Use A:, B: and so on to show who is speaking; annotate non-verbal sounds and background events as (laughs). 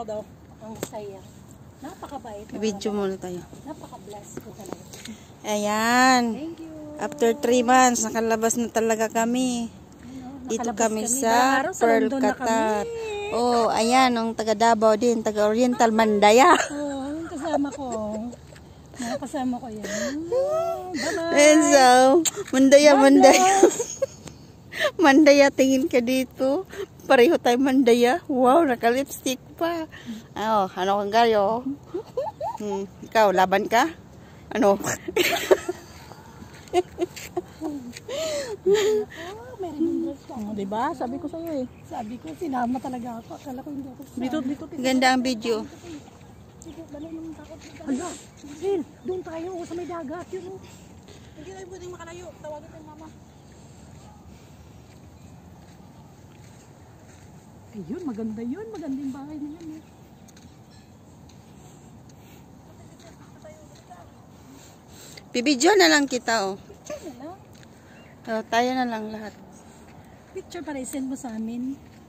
A: ako daw. Ang saya. Napakabait. Na Video muna tayo. napaka blessed ko talaga. Ayan. Thank you. After 3 months, nakalabas na talaga kami. Ano, kami, kami sa Araw, Pearl Qatar. Oh, ayan, ang taga Davao din, taga Oriental Mandaya. Oh, yung kasama ko. Nakasama ko yan. Bye-bye. And so, Mandaya, Mandaya. (laughs) Mandaya, tingin ka dito pareho tayo mandaya. Wow, naka-lipstick pa. Oh, ano kang gayo? Hmm, ikaw, laban ka? Ano? oh, meron yung dress diba? Sabi ko sa'yo eh. Sabi ko, sinama talaga ako. Akala ko hindi ako sinama. Dito, dito. Ganda ang video. Hala, Zil, doon tayo sa may dagat. Yun, Hindi tayo pwedeng makalayo. Tawagin tayo mama. Ayun, maganda yun. Magandang bahay na yun. Eh. Bibidyo na lang kita, oh. Picture na lang. Oh, tayo na lang lahat. Picture para isend mo sa amin.